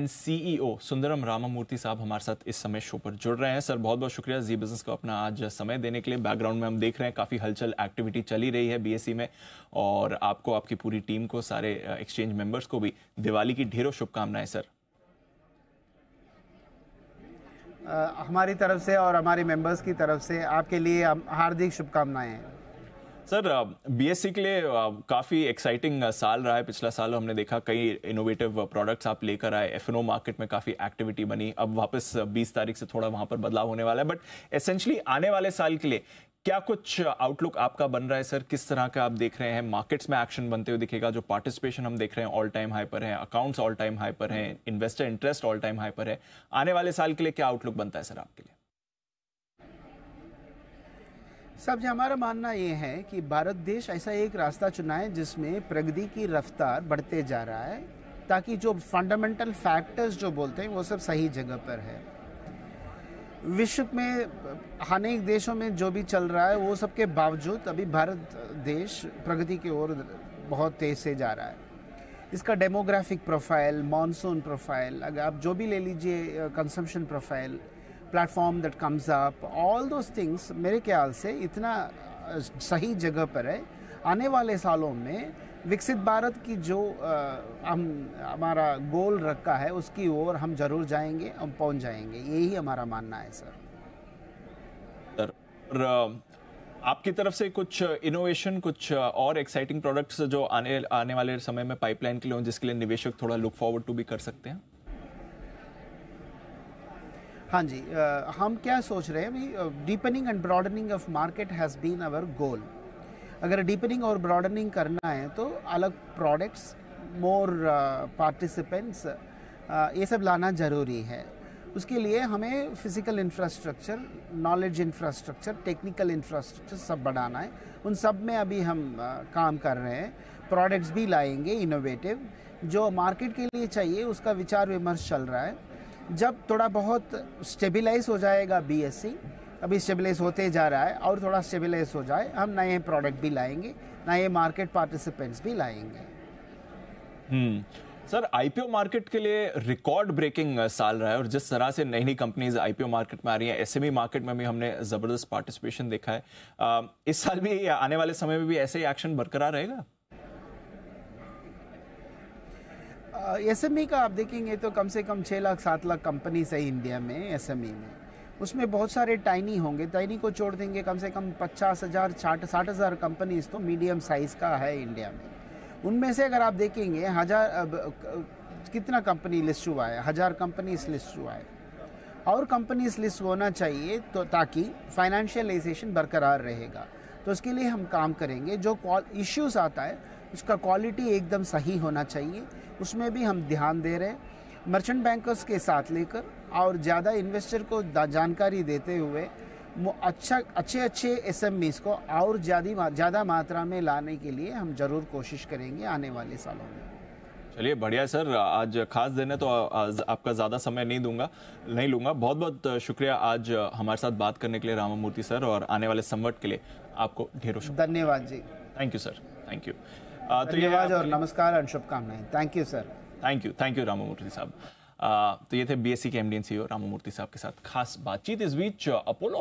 And CEO e Sundaram Ramamurthy साहब हमारे साथ इस समय शो पर जुड़ रहे हैं सर बहुत बहुत शुक्रिया जी बिजनेस को अपना आज समय देने के लिए बैकग्राउंड में हम देख रहे हैं काफ़ी हलचल एक्टिविटी चली रही है बीएससी e में और आपको आपकी पूरी टीम को सारे एक्सचेंज मेंबर्स को भी दिवाली की ढेरों शुभकामनाएं सर आ, हमारी तरफ से और हमारे मेंबर्स की तरफ से आपके लिए हार्दिक शुभकामनाएं सर बीएससी के लिए काफ़ी एक्साइटिंग साल रहा है पिछला साल हमने देखा कई इनोवेटिव प्रोडक्ट्स आप लेकर आए एफ मार्केट में काफ़ी एक्टिविटी बनी अब वापस 20 तारीख से थोड़ा वहाँ पर बदलाव होने वाला है बट एसेंशली आने वाले साल के लिए क्या कुछ आउटलुक आपका बन रहा है सर किस तरह का आप देख रहे हैं मार्केट्स में एक्शन बनते हुए दिखेगा जो पार्टिसिपेशन हम देख रहे हैं ऑल टाइम हाई पर है अकाउंट्स ऑल टाइम हाई पर है investor interest all time high पर है आने वाले साल के लिए क्या आउटलुक बनता है सर आपके लिए सब हमारा मानना ये है कि भारत देश ऐसा एक रास्ता चुना है जिसमें प्रगति की रफ्तार बढ़ते जा रहा है ताकि जो फंडामेंटल फैक्टर्स जो बोलते हैं वो सब सही जगह पर है विश्व में अनेक देशों में जो भी चल रहा है वो सब के बावजूद अभी भारत देश प्रगति की ओर बहुत तेज़ से जा रहा है इसका डेमोग्राफिक प्रोफाइल मानसून प्रोफाइल अगर आप जो भी ले लीजिए consumption profile platform that comes up all those things मेरे ख्याल से इतना सही जगह पर है आने वाले सालों में विकसित भारत की जो आ, हम हमारा गोल रखा है उसकी ओर हम जरूर जाएंगे हम पहुंच जाएंगे यही हमारा मानना है सर सर आपकी तरफ से कुछ इनोवेशन कुछ और एक्साइटिंग प्रोडक्ट्स जो आने आने वाले समय में पाइपलाइन के लिए जिसके लिए निवेशक थोड़ा लुक फॉरवर्ड टू भी कर सकते हैं हाँ जी आ, हम क्या सोच रहे हैं deepening and broadening of market has been our goal अगर डीपनिंग और ब्रॉडनिंग करना है तो अलग प्रोडक्ट्स मोर पार्टिसिपेंट्स ये सब लाना ज़रूरी है उसके लिए हमें physical infrastructure knowledge infrastructure technical infrastructure सब बढ़ाना है उन सब में अभी हम आ, काम कर रहे हैं प्रोडक्ट्स भी लाएंगे इनोवेटिव जो मार्केट के लिए चाहिए उसका विचार विमर्श चल रहा है जब थोड़ा बहुत स्टेबलाइज हो जाएगा बीएससी अभी स्टेबलाइज होते जा रहा है और थोड़ा स्टेबलाइज हो जाए हम नए प्रोडक्ट भी लाएंगे नए मार्केट पार्टिसिपेंट्स भी लाएंगे हम्म। सर आईपीओ मार्केट के लिए रिकॉर्ड ब्रेकिंग साल रहा है और जिस तरह से नई नई कंपनीज आईपीओ मार्केट में आ रही हैं एसएमई मार्केट e में भी हमने ज़बरदस्त पार्टिसिपेशन देखा है इस साल भी आने वाले समय में भी ऐसे ही एक्शन बरकरार रहेगा एस एम ई का आप देखेंगे तो कम से कम छः लाख सात लाख कंपनीज है इंडिया में एस एम ई में उसमें बहुत सारे टाइनी होंगे टाइनी को छोड़ देंगे कम से कम पचास हज़ार साठ साठ हज़ार कंपनीज तो मीडियम साइज़ का है इंडिया में उनमें से अगर आप देखेंगे हज़ार कितना कंपनी लिस्ट हुआ है हज़ार कंपनीज लिस्ट हुआ है और कंपनीज लिस्ट होना चाहिए तो ताकि फाइनेंशियलाइजेशन बरकरार रहेगा तो उसके लिए हम काम करेंगे जो इश्यूज आता है उसका क्वालिटी एकदम सही होना चाहिए उसमें भी हम ध्यान दे रहे हैं मर्चेंट बैंकर्स के साथ लेकर और ज़्यादा इन्वेस्टर को जानकारी देते हुए अच्छा अच्छे अच्छे एस को और ज़्यादा ज़्यादा मात्रा में लाने के लिए हम ज़रूर कोशिश करेंगे आने वाले सालों में चलिए बढ़िया सर आज खास दिन है तो आज आपका ज़्यादा समय नहीं दूंगा नहीं लूँगा बहुत बहुत शुक्रिया आज हमारे साथ बात करने के लिए रामामूर्ति सर और आने वाले संवट के लिए आपको ढेरों धन्यवाद जी thank you sir thank you तो ये और नमस्कार और शुभकामनाएं thank you sir thank you thank you Ramamurthy साहब तो ये थे बीएससी के एमडी एन रामामूर्ति साहब के साथ खास बातचीत इस बीच अपोलो